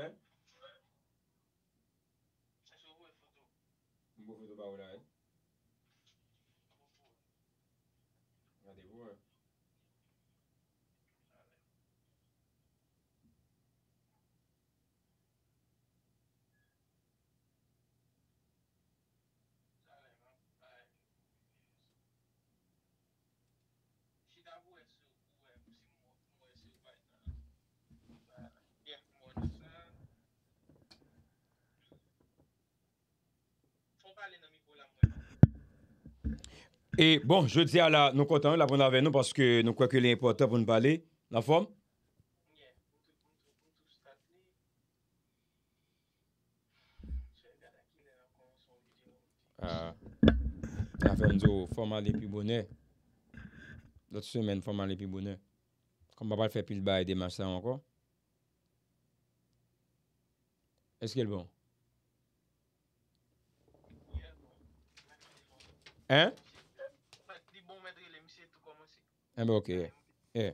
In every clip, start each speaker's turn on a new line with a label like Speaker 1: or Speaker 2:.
Speaker 1: é
Speaker 2: Achas o Buffo do.
Speaker 1: O Buffo Baurai? É? E bon, je di a la, nou kontan ou la bon avè nou paske nou kwa ke lè importè pou nou pale. La fòm? Nye, pou ah. tou, pou tou, pou tou stati. Che, la ki lè la kon son videyo. Ha, la fòm di ou, fòman lè pi bonè. Lòt semen fòman lè pi bonè. Kom papal fè pi l'bay demansè an kwa. Eske l bon? Nye, l bon. Hein? Hein? Mbe okey, e.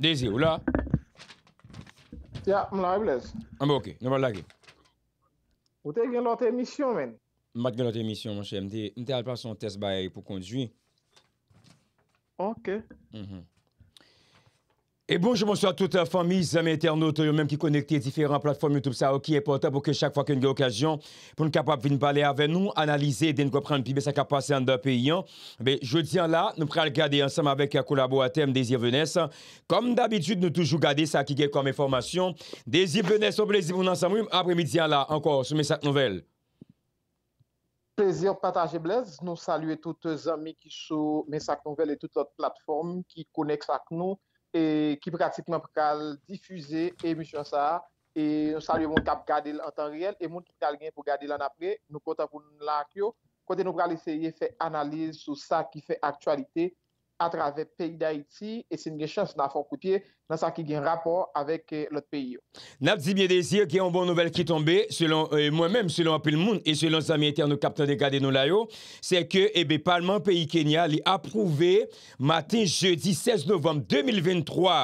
Speaker 1: Dezi, ou la?
Speaker 2: Tia, mbe la reblez.
Speaker 1: Mbe eh okey, mbe la reblez.
Speaker 2: Ou te gen lote emisyon men?
Speaker 1: Mat gen lote emisyon man, chèm. Mde, mde al pa son test baye pou kondjwi. Okey. Mh mh. E bonjou monsou a touta fami, zeme internaut ou yon menm ki konekte diferant platfom yon toub sa oki e pota pou ke chak fwa ke yon ge okajyon pou nou kapap vin balè avè nou, analize den kwa pran pibe sa kapase an da pe yon. Be, jwè diyan la, nou pral gade ansam avek ya kolabo a tem Dezi Venesse. Kom d'abitud nou toujou gade sa ki ge kon me formasyon. Dezi Venesse, ou plezi moun ansam wim, apre mi diyan la, anko, sou mesak nouvel.
Speaker 2: Plezi, ou pata jeblez, nou salue touta zeme ki sou mesak nouvel et touta platfom ki kone E ki pratikman pou kal difuze emisyon sa, e moun tap gade l an tan riyel, e moun toutal gen pou gade l an apre, nou konta pou nou lak yo, kote nou pral eseye fe analize sou sa ki fe aktualite atrave pey da iti, e se nge chans nan fok witeye Euh, nan euh, sa ki gen rapor avèk lòt peyi yo.
Speaker 1: Nap di miye desi yo, gen yon bon nouvel ki tombe, selon mwen men, selon apil moun, selon zami eten nou kapten de gade nou layo, se ke, ebe, eh palman peyi Kenya li aprouve matin jeudi 16 novem 2023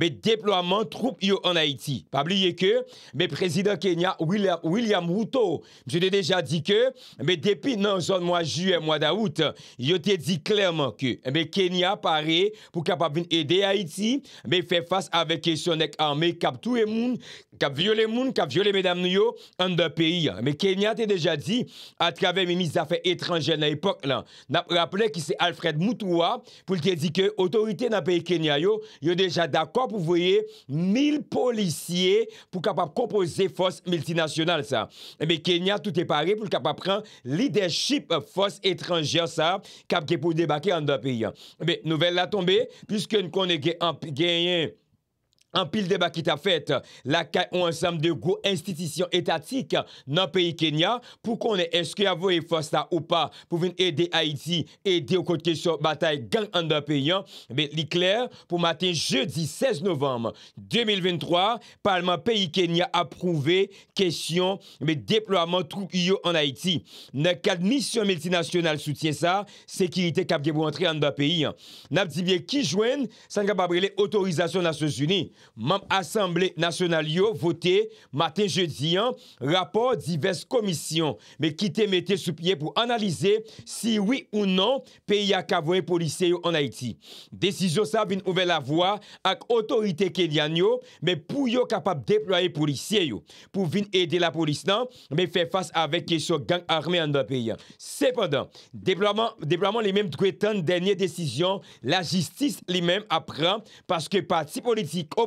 Speaker 1: be deployman troupe yo an Haiti. Pabli ye ke, be prezident Kenya, William Routo, jene deja di ke, be depi nan jan mwa ju e mwa da wout, yo te di klerman ke, be Kenya pare pou kapap vin ede Haiti, be fe fase ave kesyon ek arme, kap tou e moun, kap viole moun, kap viole medam nou yo, an da peyi. Men Kenya te deja di, a trave mi mis afe etranjen nan epok lan, nap rappele ki se Alfred Moutoua, pou li ke di ke otorite nan peyi Kenya yo, yo deja d'akor pou voye mil policye pou kapap kompose fos multinasyonal sa. Men eh Kenya tout e pare pou kapap pren leadership fos etranjen sa, kap ke pou debake an da peyi. Eh Men nouvel la tombe, pwiske nou kon e genyen An pil debat ki ta fèt, lakay ou ansam de gro institisyon etatik nan peyi Kenya pou konen eske avoye fosta ou pa pou vin ede Haiti ede ou kote kesyon batay gang an da peyi. Li kler pou maten jeudi 16 novem 2023, parlement peyi Kenya aprouve kesyon deploaman trou yyo an Haiti. Nekad misyon multinasyonal soutyen sa, sekirite kapge pou antre an da peyi. Nabdibye ki jwen, sankan pa brele otorizasyon Nasyonsuni. Mam asemble nasyonal yo vote matin je diyan rapor divers komisyon me kite mette sou pye pou analize si oui ou non peyi a kavoye polisye yo an Haiti. Desijon sa vin ouve la voa ak otorite ke liyan yo me pou yo kapap deploye polisye yo pou vin ede la polis nan me fe fase avek kesho gang arme an doa peyi. Sepondan, deployman li menm tkwetan denye desijon la jistis li menm apren paske pati politik o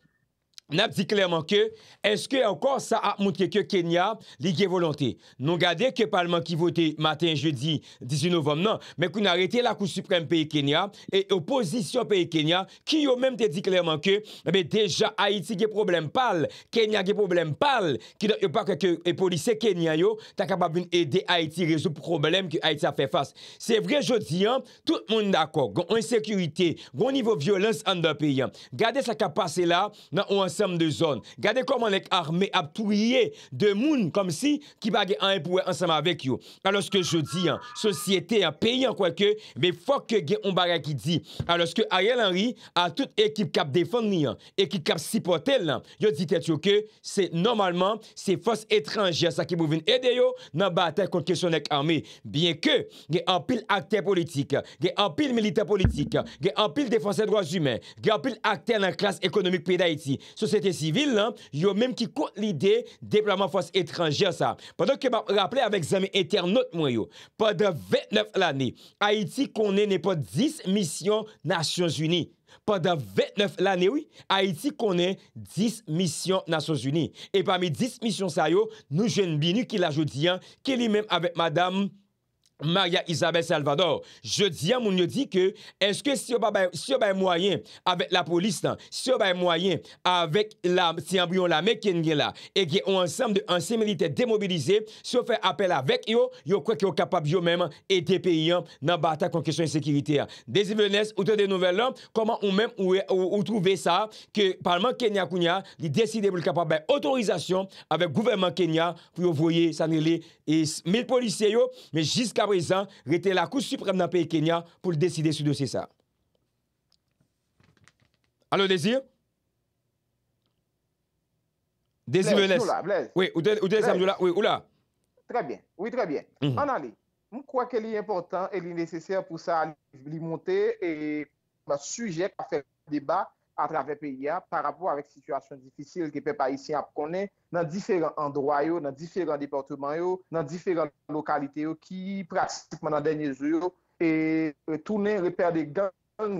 Speaker 1: nap di klerman ke, eske ankon sa ap mounke ke Kenya li ge volante. Non gade ke palman ki vote matin jeudi 19 novem nan, men kou nan rete la kou supran peye Kenya e oposisyon peye Kenya ki eh yo men te di klerman ke, men deja Haiti ge problem pal, Kenya ge problem pal, ki yo pa ke polise Kenya yo, ta kapaboun ede Haiti rezo problem ki Haiti a fe fase. Se vre je di an, tout moun d'akor, goun ansekurite, goun nivou violens an da peyen. Gade sa kapase la, nan ou ansekurite, Sèm de zon. Gade koman ek arme ap touye de moun kom si ki bagè an e pouè ansem avèk yo. Kwa lòske jò di, sòsi etè peyi an kwa kè, be fòk gè on bagè ki di. Kwa lòske a yè lanri an tout ekip kap defon ni an. Ekip kap sipote lò. Yo ditè tè yo kè, sè normalman, sè fòs etranjè sa ki pou vin edè yo nan batè kon kèson ek arme. Bien kè, gè an pil akter politik. Gè an pil militer politik. Gè an pil defonse droz humè. Gè an pil akter nan klas ekonomik piy da eti. Sò sète sivil lan, yo mèm ki kont l'ide deplaman fòs etranjè sa. Pendon ke pa rappele avèk zèmè eternot mwen yo, pa dè 29 l'anè, Haïti konè nè pa 10 misyon Nasyons-Uni. Pa dè 29 l'anè, oui, Haïti konè 10 misyon Nasyons-Uni. E pa mè 10 misyon sa yo, nou jèn bini ki la jò diyan ki li mèm avèk madame Maria Isabel Salvador. Je di a moun yo di ke, eske si yo bay si yo bay mwayen avèk la polis si yo bay mwayen avèk si yon biyon la mèk ken gen la e gen yon ansèm de ansèmilite demobilize si yo fè apèl avèk yo, yo kwe ki yo kapab yo mèm ete peyi nan batak kon kesyon ensekirite. Desi vènes, ou te de nouvel lèm, koman ou mèm ou trouvè sa ke parlman Kenya Kunya, li deside pou l kapab bay otorizasyon avèk gouvernment Kenya pou yo voye sanile ete mil polisye yo, men jis kap présent, la Cour suprême dans le pays Kenya pour décider sur dossier ça. Allô, Désir? Désir Blaise, là, Oui, ou là, oui, ou là.
Speaker 2: Très bien, oui, très bien. Mm -hmm. En je crois est important et nécessaire pour ça, lui monter et ma bah, sujet à faire débat a travè pe ya, pa rapou avèk situasyon difisil ki pe pa isi ap konen, nan difèran androy yo, nan difèran deportman yo, nan difèran lokalite yo ki pratikman nan denye zyo yo e tounen repère de gang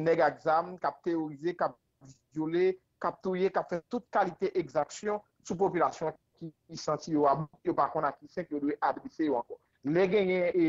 Speaker 2: neg a exam, kap teorize, kap vizyole, kap touye, kap fè tout kalite exaksyon sou populasyon ki senti yo ap, yo pa kon akisek yo dwe adrese yo anko. Le genyen e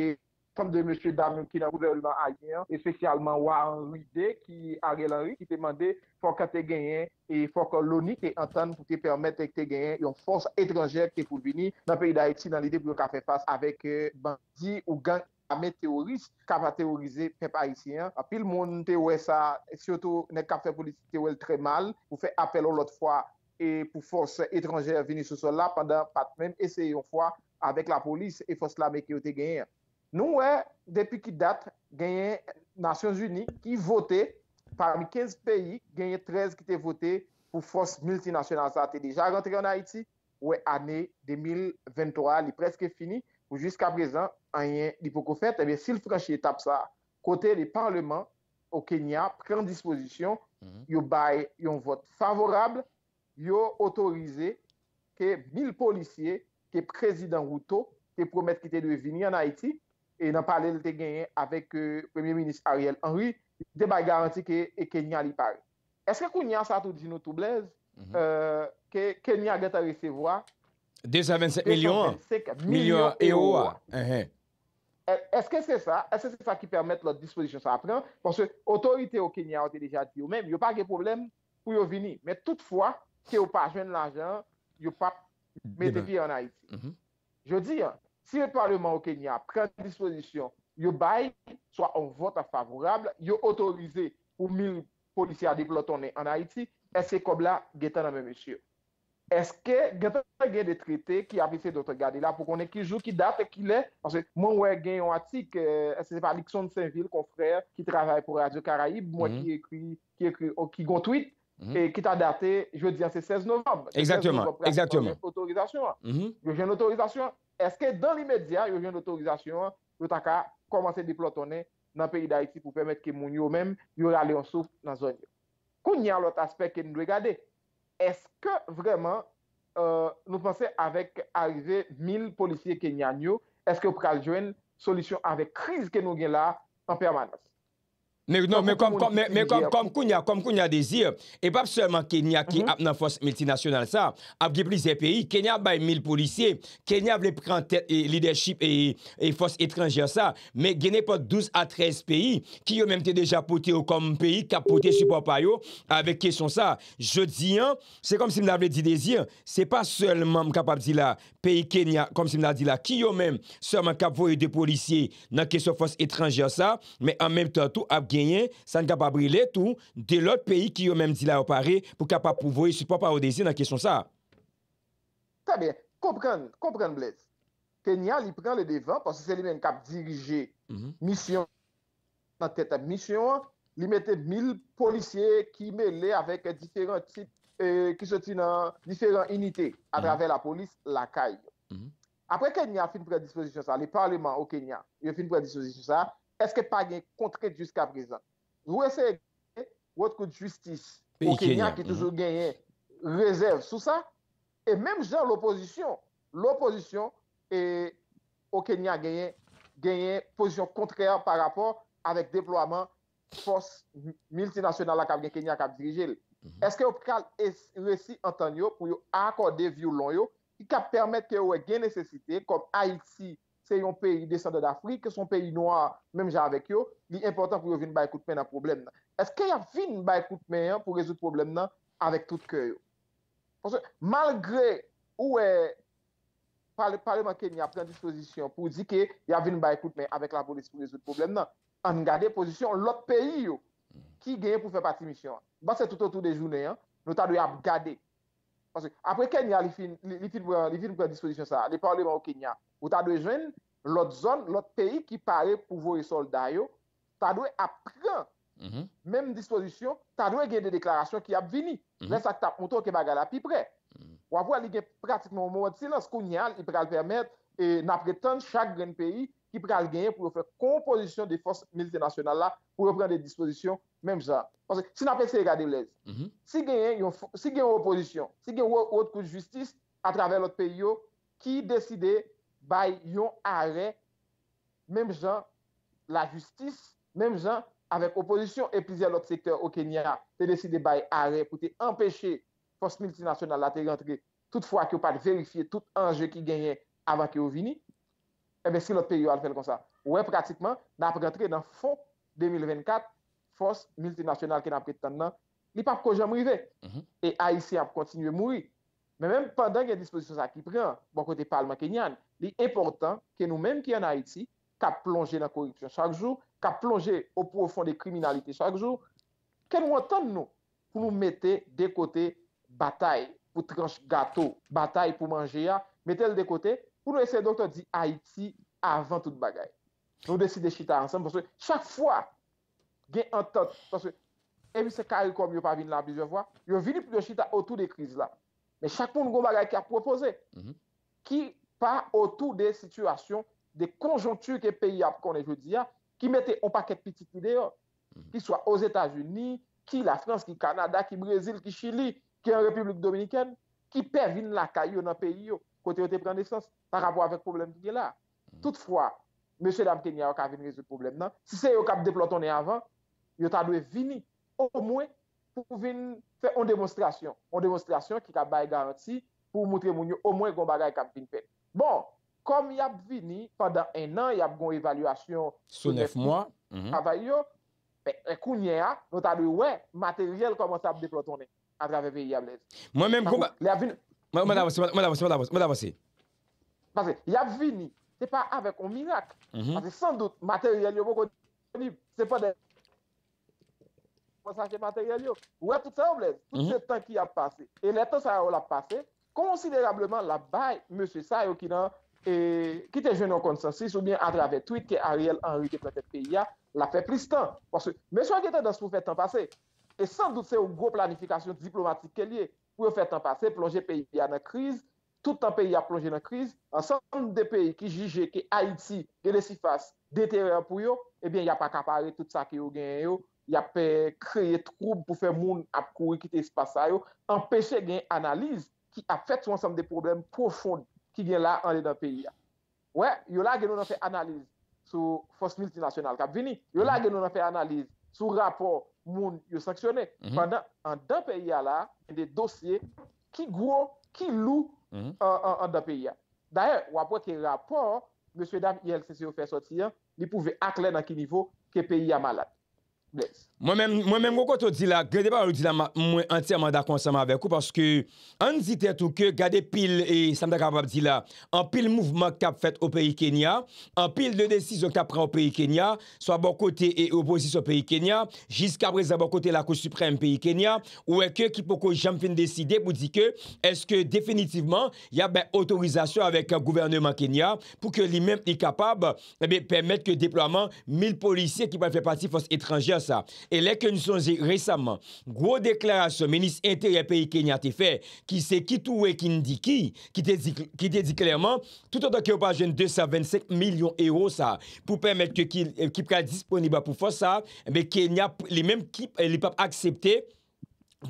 Speaker 2: Sonm de monsye damen ki nan kouzèlvan ayan, espesyalman wa anri de ki a gelanri, ki temande fòk a te genyen, e fòk louni te antan pou te permette ek te genyen yon fòs etranjèr ki pou vini nan peyi da etsi nan lide pou yon kafe fass avek bandi ou gang amè teorist kapa teorize pep haisyen. A pil moun te wè sa, sioto nè kafe politik te wèl tre mal, pou fè apel ou lot fwa e pou fòs etranjèr vini sou sol la pandan pat men ese yon fwa avek la polis e fòs la meke yo te genyen. Nou wè, depi ki dat, genyen Nasyons Unik ki votè parmi 15 peyi, genyen 13 ki te votè pou fos multinasyonansatè. Deja rentre yon Aïti, wè, anè, 2023, li preske fini, ou jiska prezant an yen li pou kou fèt. Ebyen, eh si l'franchi etap sa, kote li parlement ou Kenya pren disposisyon, mhm. yo bay yon vot favorabl, yo otorize ke mil policye ke prezident Routo te promette ki te devini an Aïti, e nan pale lte genye avèk euh, Premier Minist Ariel Henry, debay garanti ke e Kenya li pare. Eske konya sa tou djinou tou blaze mhm. euh, ke Kenya gen ta resevoa
Speaker 1: desa 25 milyon?
Speaker 2: Milyon e owa. Eske se sa? Eske se sa ki permèt lòt disposition sa prèm? Ponsè, otorite ou Kenya ou te deja di ou mèm, yo pa ge problem pou yo vini. Mè toutfwa, ke ou pa jwen l'ajan, yo pa mè te pi anay ti. Yo di an, Si le parlement ou Kenya pren disponisyon yo bay, so an vot a favorable, yo otorize ou mil policia diplotone an Haiti, eske kob la getan ame non, mesye. Eske getan gen de trite ki apise dote gade la pou konen ki jou ki date ki le? Mwen wè gen yo atik, eske pa Likson de Saint-Ville, kon frè, ki travay pou Radio Caraïbe, mwen ki ekli, ki ekli, ki gontuit, e kitan date, jwè diyan se 16 novembe. Exactement, exactement. Jwen jen otorizasyon, jwen mhm. jen otorizasyon, Eske, dan l'imedya, yo jen d'autorizasyon, yo taka komanse diplotone nan peyi da iti pou pemet ke moun yo menm, yo rale yon souf nan zon yo. Kou nyan lot aspek ke nou regade? Eske, vreman, euh, nou pense avek arize mil polisye ke nyan yo, eske ou pral jwen solisyon avek kriz ke nou gen la an permanans?
Speaker 1: Mè kom koun ya, kom koun ya dezir, e pap sèlman Kenya ki ap nan fòs multinasyonal sa, ap ge blize peyi, Kenya bay mil polisye, Kenya vle pran leadership e fòs etranjè sa, mè genè pa 12 a 13 peyi, ki yo mèm te deja pote ou kom peyi, kap pote su papayou, avek kesyon sa, je diyan, se kom si mè la vle di dezir, se pa sèlman kap ap di la, peyi Kenya, kom si mè la di la, ki yo mèm, sèlman kap voye de polisye nan kesyon fòs etranjè sa, mè an mèm tòtou ap genyen, sa n ka pa brilet ou de l'ot peyi ki yo menm di la opare pou ka pa pouvoye sou pa pa odezi nan kesyon sa.
Speaker 2: Ta bie, kompren, kompren bles. Kenya li pren le devan, mhm. pou euh, se se li men kap dirije mission, li mette mil policye ki me le avèk diferent unitè a travè la polis, la kaye. Apre Kenya fin predisposisyon sa, li parleman ou Kenya, yo fin predisposisyon sa, Eske pa gen kontrejt jiska prezant? Ou ese gen, wot kou justice, ou kenyan ki mm-hmm. toujou gen, rezerv sou sa, e menm jan l'oppozisyon, l'oppozisyon, ou kenyan gen, genyen pozisyon kontrejt par rapport avèk deplouaman fòs multinasyonal akab gen kenyan akab dirijel. Mm-hmm. Eske ou pral esi an tan yo pou yo akorde vi ou lon yo, i kap permèt ke ou gen nesesite kom Haiti, Se yon peyi desande d'Afrique, son peyi noa, mèm jan avèk yo, li important pou yo vin baykoutme nan problem nan. Eske ya vin baykoutme pou rezout problem nan avèk tout kè yo? Malgré ou e parlement keny apren dispozisyon pou zike, ya vin baykoutme avèk la polis pou rezout problem nan, an gade pozisyon lop peyi yo ki genye pou fè pati misyon. Basè bon, tout otou de jounè, nou ta dwe ap gade Apre ken mm-hmm. mm-hmm. mm-hmm. y a li finm pre-disposisyon sa, li parleman ou ken y a, ou ta dwe jwen lout zon, lout peyi ki pare pou vore solday yo, ta dwe apren. Mem disponisyon, ta dwe gen de deklarasyon ki ap vini. Lè sa tap mouton ke bagala pi pre. Ou ap wè li gen pratikman mouton, si lans kon y al, y pre al permet, na pretan chak gen peyi, ki pral genyen pou yo fè kompozisyon de fòs milite nasyonal la pou yo pran de dispozisyon mèm jan. Se genyen yon fòs, se genyen yon opozisyon, se genyen yon wòt kou justice a travè lòt pè yo, ki deside bay yon arè mèm jan la justice, mèm jan avèk opozisyon e plizè lòt sektèr o Kenya te deside bay arè pou te empèche fòs milite nasyonal la te rentre toutfwa ki yo pat verifiye tout anje ki genyen ava ki yo vini. Ebe eh si lot periwal fèl kon sa. Ouè pratikman, nan ap rentre nan fonk 2024, fons multinasyonal ki nan ap rentre tan nan, li pa pou koja mou mhm. yve. E Aïti ap kontinwe mou yve. Men menm pandan gen disposisyon sa ki pren, bon kote palman kenyan, li important ke nou menm ki an Aïti, ka plonje nan koriksyon chak jou, ka plonje ou pou ou fon de kriminalite chak jou, ke nou anton nou, pou nou mette de kote batay, pou tranche gato, batay pou manje ya, mette el de kote... Pou nou esen doktor di Haiti avan tout bagay. Nou desi de Chita ansen, chak fwa gen an tot, e mi se kari kom yo pa mhm. mhm. vin la bizyo fwa, yo vini pou de Chita otou de kriz la. Men chak pou nou goun bagay ki ap propose, ki pa otou de situasyon, de konjontyu ke peyi ap konen jodi ya, ki mette on paket pitik ide yo, ki swa o Zeta Juni, ki la Frans, ki Kanada, ki Brezil, ki Chili, ki an Republik Dominiken, ki pe vin la kari yo nan peyi yo. kote yo te pren desans, tan rapo avèk problem dike la. Hmm. Toutfwa, mèche damke nye a wak avin rizou problem nan, si se yo kap deplotone avan, yo talwe vini, ou mwen pou vin fè on demonstrasyon, on demonstrasyon ki kap bay garanti, pou moutre moun yo, ou mwen kon bagay kap vin fè. Bon, kom y ap vini, pandan en nan, y ap gon evalüasyon, sou nef mwa, avay yo, pe, ekou nye a, yo talwe wè, materyel komon sa ap deplotone, avrave ve yablez.
Speaker 1: Mwen menm kou ba... La vini... Mwen avosi, mwen avosi, mwen avosi, mwen avosi.
Speaker 2: Pase, ya vini, se pa avek on mirak. Mhm. Pase, san dout, materyalyo mwen koni, se pa de mwen sache materyalyo. Ouè, tout se oublez, tout mhm. se tan ki a pase. E neto sa ou la pase, konsiderableman la bay M. Sayo ki nan, e, ki te jenon konsensi, soumien adrave tweet ki Ariel Henry, te prete pe ya, la fe plis tan. Mwen so angetan dan se pou fè tan pase. E san dout se ou go planifikasyon diplomatik ke liye. pou yo fet anpase plonje peyi vya nan kriz, tout an peyi eh a plonje nan kriz, ansanm de peyi ki jije ki Haiti genesifas deterren pou yo, ebyen ya pa kapare tout sa ki yo genen yo, ya pe kreye troub pou fe moun apkoui ki te espasa yo, anpeshe gen analiz ki apfet sou ansam de problem profond ki gen la anle nan peyi ya. We, yo la genon anfe analiz sou Fos Multinasyonal Kabvini, yo la genon anfe analiz sou rapor moun yon saksyonè. Manda, mhm. an da peya la, mhm. en de dosye, ki gwo, ki lou an da peya. Daè, wapwe ki rapor, M. Dam yel seseyo fè sotsiyan, li pouve akle nan ki nivou, ke peya malat.
Speaker 1: Moi-même, moi-même, je ne sais pas, entièrement d'accord avec vous parce que, on dit tout que, regardez pile, et ça me capable de dire en pile mouvement qu'a fait au pays Kenya, en pile de décisions qu'a pris au pays Kenya, soit bon côté et opposition au pays Kenya, jusqu'à présent bon côté la Cour suprême pays Kenya, ou est-ce que qui peut que décider pour dire que, est-ce que définitivement, il y a une ben autorisation avec le gouvernement Kenya pour que lui-même est capable, de eh permettre que déploiement 1000 policiers qui peuvent faire partie de force étrangère sa. E lè ke nou son zi resamman, gwo deklarasyon, menis interiè peyi kenyate fe, ki se ki touwe, ki n di ki, ki te di klèrman, tout an to ki yo pa jen 225 milyon euro sa, pou pèmèl ke ki pral disponib pou fò sa, men kenyap li mèm ki li pap akseptè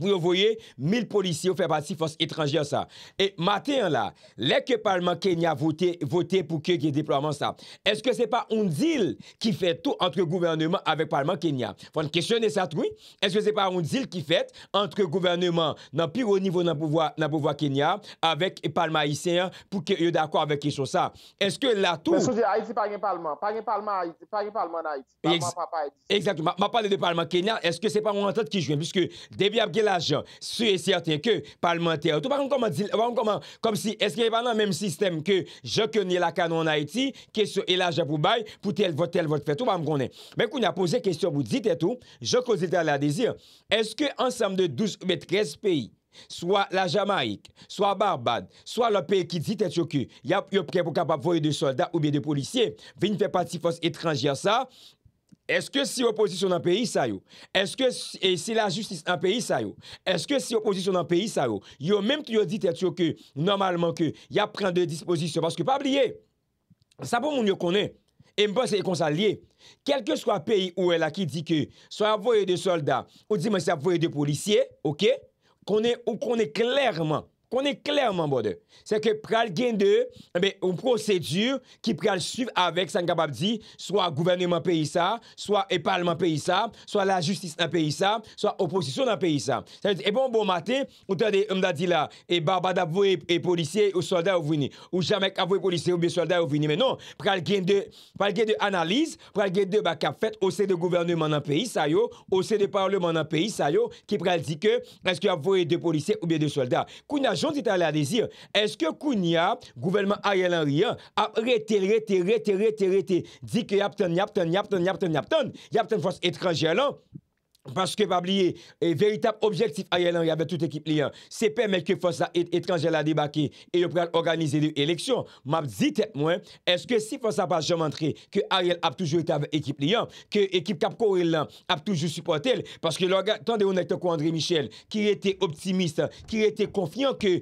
Speaker 1: Vous voyez, 1000 policiers fait partie force étrangère ça. Et matin là, les que parlement Kenya voté voté pour que y déploiement ça. Est-ce que c'est pas un deal qui fait tout entre gouvernement avec parlement Kenya Faut questionner ça oui. Est-ce que c'est pas un deal qui fait entre gouvernement dans plus au niveau dans pouvoir pouvoir Kenya avec parlement haïtien pour que d'accord avec question ça. Est-ce que là tout Mais
Speaker 2: Haïti pas un parlement, pas un parlement pas un parlement
Speaker 1: Exactement. Ma parle de parlement Kenya, est-ce que c'est pas une entente qui joue puisque depuis El ajan, sou e sèrten ke palman tè. Tou pa kon konman, kom si, eske e pa nan menm sistem ke, jò konye la kanon na iti, kè sou el ajan pou bay, pou tèl vot tèl vot fè. Tou pa m konnen. Mè koun a pose kèsyon pou dit etou, jò konze tèl la dizir, eske ansam de 12 ou 13 peyi, swa la Jamaik, swa Barbad, swa la peyi ki dit eti oku, yop kè pou kapap voye de soldat ou biye de polisye, veni fè pati fòs etrangè sa, Eske si yo posisyon an peyi sa yo? Eske si eh, la justis an peyi sa yo? Eske si yo posisyon an peyi sa yo? Yo menm ki yo di te tsyo ke normalman ke ya pren de dispozisyon paske pa bliye. Sa pou moun yo kone, e mba se yon konsa liye, kelke swa peyi ou el a ki di ke swa avoye de solda, ou di mwen se avoye de polisye, ou kone klerman konè klerman bode. Sè ke pral gen de un prosedur bon eh, ki eh, non, pral suiv avèk Sengababdi swa gouvernement pèyisa, swa epalman pèyisa, swa la justis nè pèyisa, swa oposisyon nè pèyisa. E bon bon matè, ou tè de mda di la, e ba ba d'avouè polisye ou soldat ou vini, ou jamèk avouè polisye ou bè soldat ou vini. Menon, pral gen de analize, pral gen de baka fèt osè de gouvernement nè pèyisa yo, osè de parleman nè pèyisa yo, ki pral di ke, reske avouè de polisye ou bè de soldat. Jonsi ta la dizir, eske koun ya gouvenman a yalan riyan ap rete, rete, rete, rete, rete di ke yaptan, yaptan, yaptan, yaptan, yaptan yaptan fos etranjelan Panske pabliye, veritab objektif Ariel an, yave tout ekip liyan, se pemel ke fos la etranjel la debake e yo pral organize liyo eleksyon, map zite mwen, eske si fos la pas jom antre, ke Ariel ap toujou etave ekip liyan, ke ekip kap korel lan ap toujou suportel, paske lor tande ou netoko André Michel, ki rete optimist, ki rete konfyan ke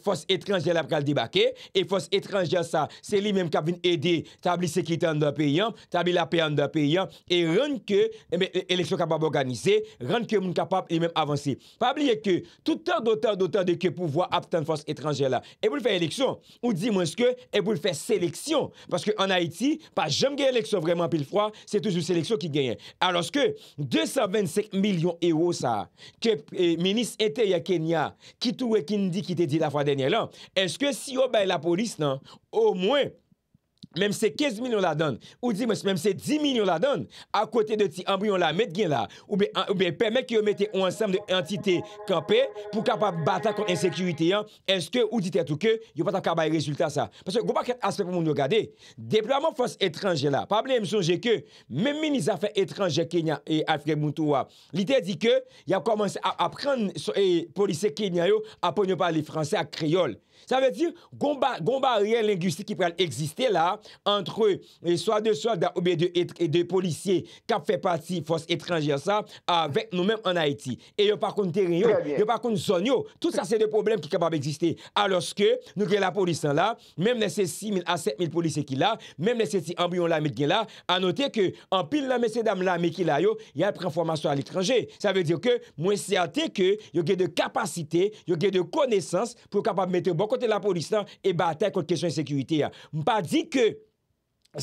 Speaker 1: fos etranjel la pral debake e fos etranjel sa, se li menm kap vin ede, tabli sekritan da peyan tabli la peyan da peyan, e renke, eleksyon eh kap ap organize Sè, rande ke moun kapap li men avansi. Fa abliye ke, toutan dotan dotan de ke pouvoi aptan fos etranjè la. E pou l fè eleksyon, ou di moun sè ke, e pou l fè seleksyon. Paske an Haiti, pa jom genye eleksyon vreman pil fwa, sè toujou seleksyon ki genyen. Alos ke, 225 milyon euro sa, ke menis etè ya Kenya, ki touwe kin di ki te di la fwa denye lan, eske si yo bay la polis nan, ou mwen, mèm se 15 milyon la don, ou di mèm se 10 milyon la don, akote de ti ambriyon la met gen la, ou be pèmèk yo mette ou ansèm de entite kampè, pou kapap bata kont ensekurite yon, enseke ou di tè touke, yo patakabay rezultat sa. Pasè, go pa kèt aspek pou moun yo gade, deplaman fòs etranje la, pabèlè mèm sonje ke, mèm mèm ni zafè etranje Kenya e Afriye moutou wap, li tè di ke, ya komanse apren polise Kenya yo apon yo pale fransè a kreyol, ça veut dire gomba gomba réel linguistique qui peut exister là entre soi de soi de policiers qui font partie force étrangère avec nous-mêmes en Haïti et par contre il y a par contre tout ça c'est des problèmes qui peuvent exister alors que nous qui est la police même les 6 000 à 7 000 policiers qui l'a même les 6 000 ambillons qui l'a a noté que en pile la messe d'âme la messe qui l'a il y a une préformation à l'étranger ça veut dire que moi c'est à dire que il y a des capacités il y a des connaissances pour pouvoir mettre bon kote la polistan, e ba atè kòl kèsyon ensekurite ya. Mpa di kè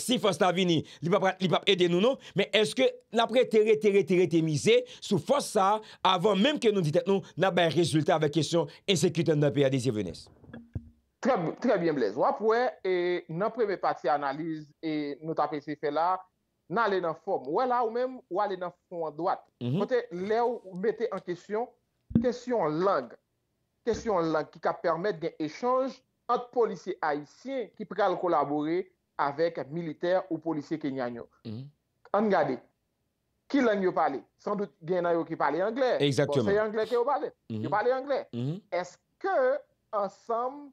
Speaker 1: si fòs ta vini, li pap ede nou nou, men eske napre tere, tere, tere te mize, sou fòs sa, avon menm ke nou ditèk nou, nan ben rezultat avè kèsyon ensekurite nan pe a dizi vènes.
Speaker 2: Trè bien, Blaise. Wap wè, e, nan preme pati analiz, e, nou tapè si fè la, nan le nan fòm. Wè la ou menm, wè le nan fòm an doat. Mpote, mhm. le ou mette an kèsyon, kèsyon lang, Kèsyon lan ki ka permèt gen échange ante polisye Haitien ki prekal kolaboré avèk militer ou polisye Kenyanyo. An gade, ki lan yo pale? San dout gen ayo ki pale Anglè. Bon, se Anglè ke yo pale. Yo pale Anglè. Eske ansam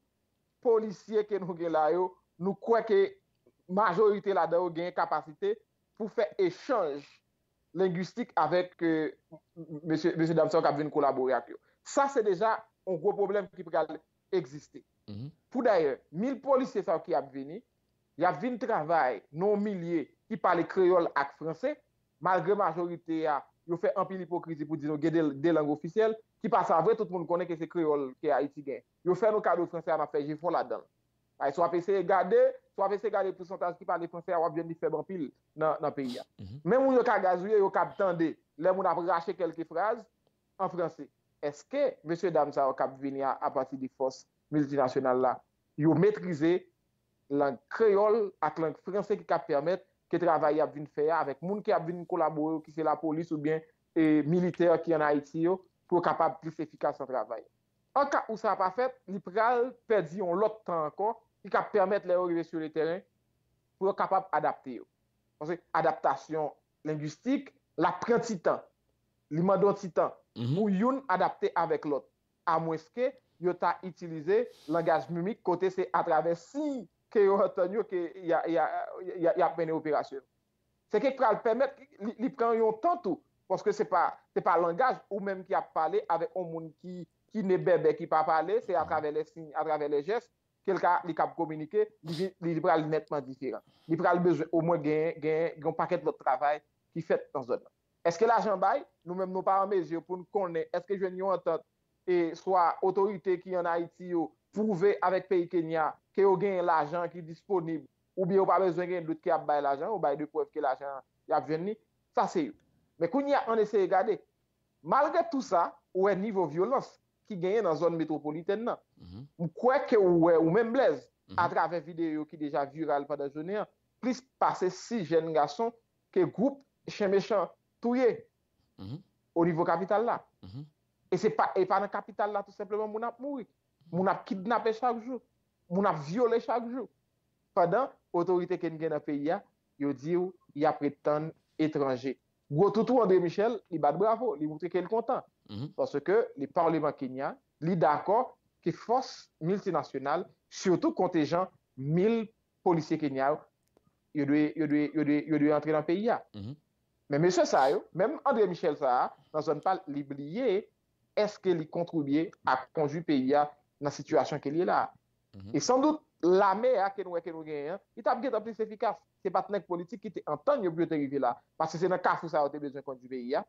Speaker 2: polisye ke nou gen layo nou kweke majorite la da yo gen kapasite pou fè échange lingustik avèk M. Damson kap ven kolaboré ak yo. Sa se deja On gro problem ki pre al existe. Fou daye, mil polisye sa w ki ap veni, ya vin travay, non milye, ki pale kreol ak franse, malgre majorite ya, yo fe anpil hipokriti pou di nou gede delang ofisye, ki pa sa vre, tout moun kone ke se kreol ke a iti gen. Yo fe nou kado franse an ap fe, je fon la dan. Ay, sou ap ese gade, sou ap ese gade pre sentase ki pale franse, a wap gen di feb anpil nan peya. Men moun yo ka gazouye, yo ka tende, le moun ap rache kelke frase, an franse. eske M. Damzaro kap veni a pati di fos militi nasyonal la? Yo metrize lang kreol at lang franse ki kap permet ki travaye ap vin feya avèk moun ki ap vin kolabore ou ki se la polis ou bien militer ki an ha iti yo pou kapap plis efika sa travaye. An ka ou sa pa fèt, li pral perdi yon lot tan ankon ki kap permet le orive sou le teren pou kapap adapte yo. An se adaptasyon lingustik la pren titan. Li mandon titan. Mou mhm. yon adapte avek lot. A mweske, yon ta itilize langaj mimik kote se atrave si ke yon tenyo ki apene operasyon. Se ke kral pemet, li prenyon tantou, pwoske se pa langaj ou menm ki ap pale avek o moun ki ne bebe ki pa pale, se atrave le sin, atrave le jes, ke lka li kap komunike, li prenyon netman diferan. Li prenyon bezwe, ou mwen gen, gen, gen paket lot travay ki fet an zonan. Eske l'ajan bay? Nou mèm nou pa an mezi yo pou nou konnen. Eske jwen yon atat? E swa otorite ki yon ha iti yo pou ve avèk peyi Kenya ki yo gen l'ajan ki disponib. Ou bi yo pa bezwen gen lout ki ap bay l'ajan ou bay dè pou evke l'ajan yap jen ni. Sa se yon. Mè kou nye an esè yi gade. Malge tout sa, ouè e nivou violons ki gen yon nan zon metropoliten nan. Mè mhm. kouè ke ouè ou mè mblez mhm. a travè videyo ki deja viral fada jen yon, plis pase si jen nga son ke goup chen mechant touye, ou mm-hmm. nivou kapital la. Mm-hmm. E se pa, e pa nan kapital la tout sepleman moun ap mouri. Moun ap kidnape chak jou. Moun ap viole chak jou. Fadan, otorite ken gen nan peyi ya, yo di ou, ya pretan etranje. Gwo toutou André Michel, li bat bravo, li moutri ken kontan. Mm-hmm. Soske, li parleman kenya, li dako ki fos multinasyonal, siotou kontéjan mil polisye kenya ou, yo dwe, yo dwe, yo dwe, yo dwe entre nan peyi ya. Mhmm. Mè mè chè sa yo, mèm André Michel mhm. sa a, nan zon pal li bliye, eske li kontroubiye a konjou peyi ya nan sitwasyon ke li la. E san dout, la mè a ke nou e ke nou genyen, i tabge ta plis efikas. Se patenek politik ki te antonyo pou yo te rivi la, pasi se nan kafou sa yo te bezon konjou peyi ya,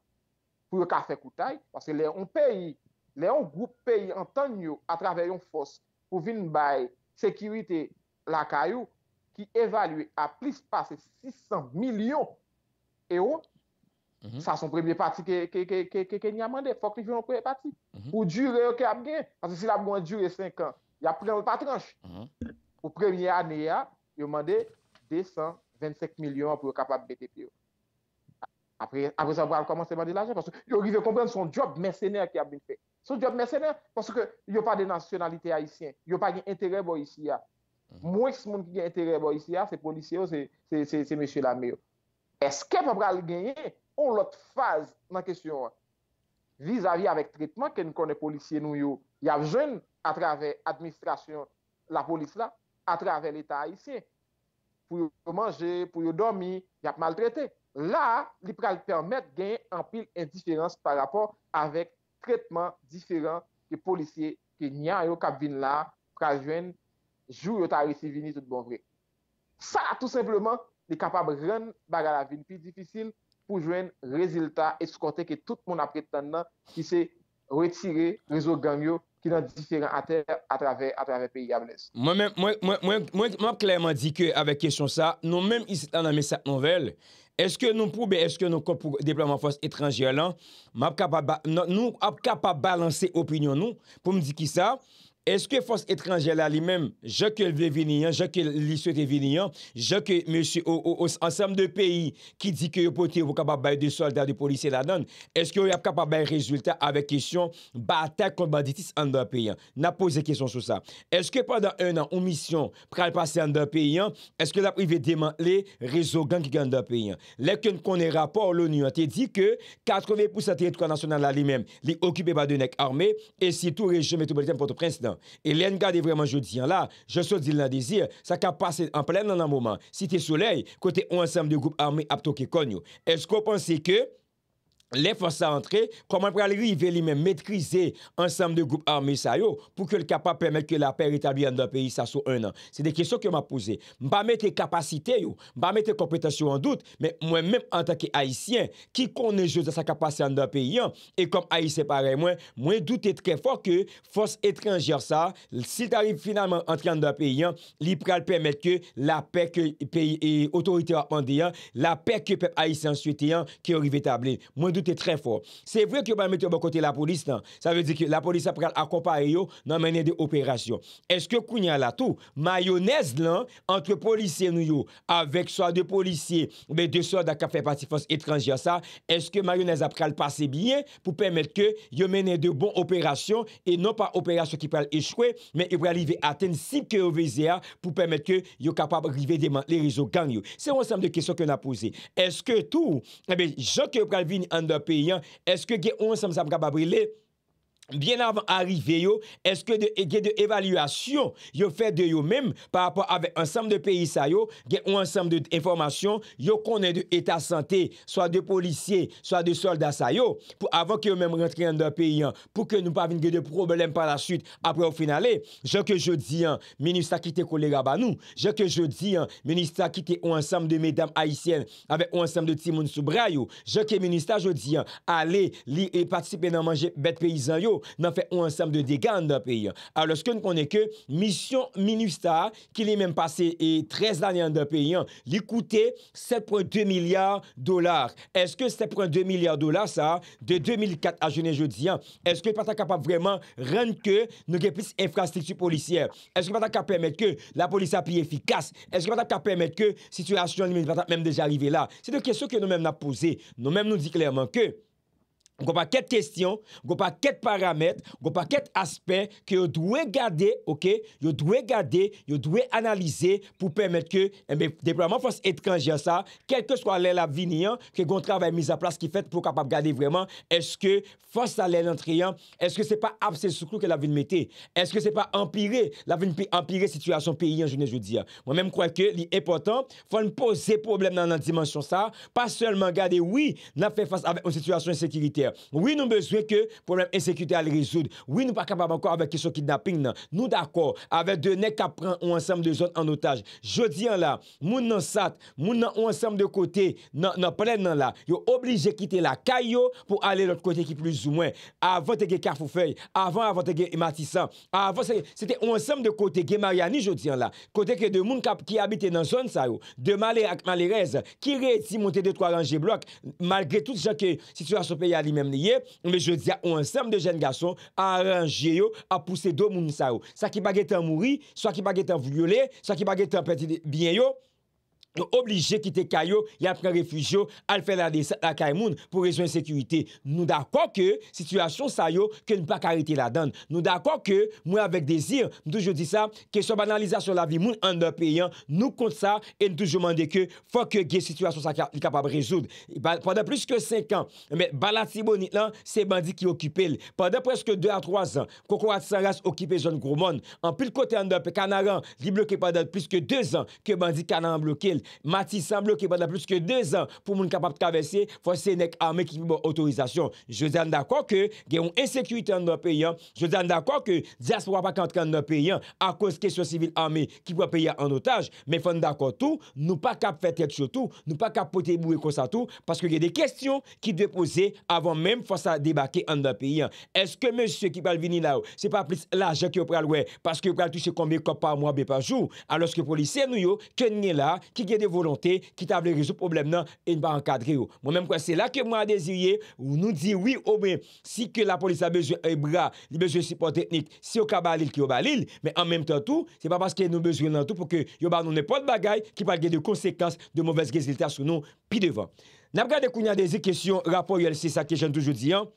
Speaker 2: pou yo kaffe koutay, pasi le an peyi, le an goup peyi antonyo a travè yon fos pou vin bay sekirite la kayo ki evalue a plis pase 600 milyon e ou Sa mhm. son premye pati ke ni a mande. Fok li joun ou premye pati. Mhm. Ou jure ou ke ap gen. Asi si la moun jure 5 an. Ya pren ou patranj. Ou premye aneya, yo mande 225 milyon pou kapap bete piyo. Apre sa moun al komanse mande la jen. Yo ri ve kompren son job mersener ki ap ben fe. Son job mersener. Paske yo pa de nasyonalite haisyen. Yo pa gen entere bo yisi ya. Mwen se moun ki gen entere bo yisi ya, se polisye yo, se monsie la mè. Eske moun al genye? On lot faz nan kesyon wot. Vis-a-vis avèk tretman ke nou konè polisye nou yo, yav jwen a travè administrasyon la polis la, a travè l'Etat yise. Pou yo manje, pou yo domi, yap maltrete. La, li pral permèd gen anpil indiferans par rapor avèk tretman diferan ki polisye ki nyan yo kabvin la prajwen, jou yo ta resivini tout bon vre. Sa, tout simplement, li kapab ren baga la vin pi difisil pou jwen rezilta et sou konten ke tout moun apre ten nan ki se retire rezo gangyo ki nan difere an ter a traver peyi Gamelan.
Speaker 1: Mo ap klayman di ke avek kè chon sa nou menm is etan ame sa te nouvel eske nou poube eske nou kopou de plein moufans etranjia lan nou ap kapab balanse opiniyon nou pou mdi ki sa est-ce que force étrangère là lui-même, je veux venir, je qu'elle souhaite venir, je monsieur au ensemble de pays qui dit que vous pouvez vous des des soldats des policiers là dedans est-ce que vous capable de résultats avec question bataille contre banditisme en d'un pays? Hein? N'a posé question sur ça. Est-ce que pendant un an une mission pral passer en d'un pays, hein? est-ce que la privé démanteler réseau gang qui dans un pays? Là qu'on connaît rapport l'ONU a hein, dit que 80% des national là lui-même, les occupés par des armées et si tout région métropolitain pour le prince E len gade vreman jodi yan la, joso di lan dizir, sa ka pase en plen nan an mouman, siti souley, kote ou ansam de goup armi ap toke konyo. Esko panse ke... lè fòs a antre, koman pral rive li mè mètrize ansam de goup armé sa yo pou ke lè kapal pèmèl ke la pèr etabli an dè pèy sa sou 1 an. Se de kèso ke mè apouse, mbamè te kapasite yo, mbamè te kompetasyon an dout, mwen mèm an takè Aisyen, ki konè jòz an sa kapasyon an dè pèy yon, e kom Aisyen parè mwen, mwen dout etre fòr ke fòs etranjèr sa, si t'arib finalman antre an dè pèy yon, li pral pèmèl ke la pèk e otorite wapandè yon, tè trè fòr. Sè vwè kè wè mè tè wè mè kote la polis lan. Sè vwè dè kè la polis ap pral akopare yo nan menè de operasyon. Eskè kounyan la tou? Mayonez lan antre polisyen nou yo avèk so a de polisyen ou bè de so a da kafe patifons etranjia sa eskè mayonez ap pral pase bie pou pèmèt kè yo menè de bon operasyon e non pa operasyon ki pral echwe, mè yo pral ive aten si kè yo vesea pou pèmèt kè yo kapab rive deman lè rizò gang yo. Sè wè mè sèm de kesyon kè peyyan, eske ge on sam sam kabab wile? Bien avan arive yo, eske de ge de evalüasyon yo fe de yo mem, par apan ave ansam de peyi sa yo, ge ou ansam de informasyon, yo konen de eta sante, swa de polisye, swa de solda sa yo, pou avan ke yo mem rentre yon de peyi an, pou ke nou pa vin ge de problem par la chute, apre ou finalè, jok ke jodi an, ministakite kou le gabanou, jok ke jodi an, ministakite ou ansam de medam aisyen, ave ou ansam de timoun soubra yo, jok ke ministakite jodi an, ale li e patisipe nan manje bet peyi zan yo, nan fè ou ansèm de dégâ an dè pè yon. Alors, lòske nou konè ke, misyon Minustar, ki lè mèm passe et 13 dànè an dè pè yon, lè koute 7,2 milyard dolar. Est-ce ke 7,2 milyard dolar sa, de 2004 a jenè jodi an, est-ce ke pata kapab vwèman renn ke nou gèplis infrastitut policier? Est-ce ke pata kapemèd ke la polisa pli efikas? Est-ce ke pata kapemèd ke situasyon lè mèm dè jè arrive la? Se nou kèso ke nou mèm nan pose, nou mèm nou di klèrman ke gwa pa ket kestyon, gwa pa ket paramet, gwa pa ket aspen ke yo dwe gade, ok, yo dwe gade, yo dwe analize pou pwemet ke, mbe eh depreman fos etkans jan sa, kelke skwa lè la viniyan ke gontra vè miz a plas ki fet pou kapap gade vreman, eske fos sa lè lantriyan, eske se pa apse souklo ke la vini mette, eske se pa empire, la vini empire situasyon peyi an jounè joudia. Mwen mèm kwa ke li epotan, fòn mpo zè problem nan nan dimensyon sa, pa sèlman gade, oui, nan fè fos avè o situasyon Ou yon bezwe ke Problem ensekute al rizoud Ou yon pa kap avanko avan kesyon kidnapping nan Nou dakor avan de ne kap pran Ou ansem de zon anotaj Jodi an la, moun nan sat Moun nan ou ansem de kote Nan pran nan la, yon oblije kite la Kayo pou ale lont kote ki plus ou mwen Avan tege Karfoufei, avan avan tege Matissa Avan sege, se te ou ansem de kote Ge Mariani jodi an la Kote ke de moun kap ki abite nan zon sa yo De Malé ak Malé Rez Ki re si monte 2-3 lanje blok Malgré tout jake situasyon pe yali mèm liye, mè je diya ou ansem de jen gason a aranjiye yo a pouse do mounisa yo. Sa ki bagetan mouri, sa ki bagetan vyole, sa ki bagetan peti binyen yo, nou oblige ki te kayo, ya pre refujyo, al fe la kaimoun, pou rezo insekurite. Nou da kwa ke, situasyon sa yo, ke nou pa karite la dan. Nou da kwa ke, mwen avek dezir, nou toujou di sa, ke sou banaliza sou la vi moun, an do peyan, nou kont sa, e nou toujou mande ke, fwa ke ge situasyon sa li kapab rezoud. Pandan plus ke 5 an, men bala ti boni lan, se bandi ki okipe el. Pandan preske 2 a 3 an, koko ati san ras, okipe zon gourmonde. An pil kote an do pe kanaran, li bloke pandan plus ke 2 an, mati san blo ki ban nan plus ke 2 an pou moun kapap tkavese, fwese nek ame ki bi bon otorizasyon. Je zan dako ke geyon ensekuitan nan peyan je zan dako ke jas wapak antre nan peyan akos kesyon sivil ame ki wap peyan an otaj, men fwene dako tou, nou pa kap fete tchotou nou pa kap pote mou ekosatou paske gen de kestyon ki dwe pose avon men fwese a debake an nan peyan eske monsye ki pal vini la ou? se pa plis la, jek yo pral we, paske yo pral tou se konbe kop pa mwa be pa jou aloske polise nou yo, ken nye la, ki gen Mwen mwen kwa se la ke mwen a dezirye, ou nou di oui ou mwen si ke la polis a bezou e bra, li bezou si pou teknik, si yo kaba alil ki yo balil, me an menm ten tou, se pa paske nou bezou nan tou pou ke yo ban non ne pou l bagay ki pal gen de konsekans de mouvez gezilte asounou pi devan. Nap gade koun ya deze kesyon rapor yon si sa kesyon toujou di an,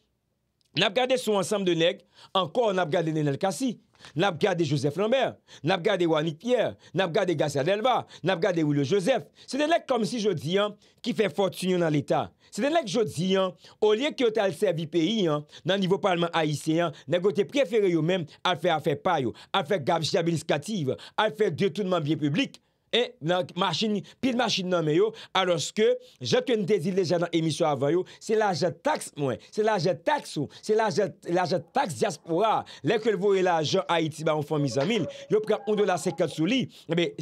Speaker 1: nap gade sou ansem de neg, anko nap gade nen el kasi, Nap gade Joseph Lambert, nap gade Juanit Pierre, nap gade Gassard Elba, nap gade Julio Joseph. Se den lèk kom si jodi yon ki fè fòt sunyon nan l'Etat. Se den lèk jodi yon, ou liye ki yote al serbi peyi yon, nan nivou parlman A.I.C. yon, nan gote prefere yon men al fè a fè payo, al fè gav jabilis kative, al fè dè tout nan biye publik. pil e, machin nan me yo aloske, jatoun te di deja nan emisyon avan yo, se eh la jat taks mwen, se la jat taks ou, se la jat taks diaspora lè kèl vore la jat Haiti ba ou fon mizan mil, yo pre un do la sekat sou li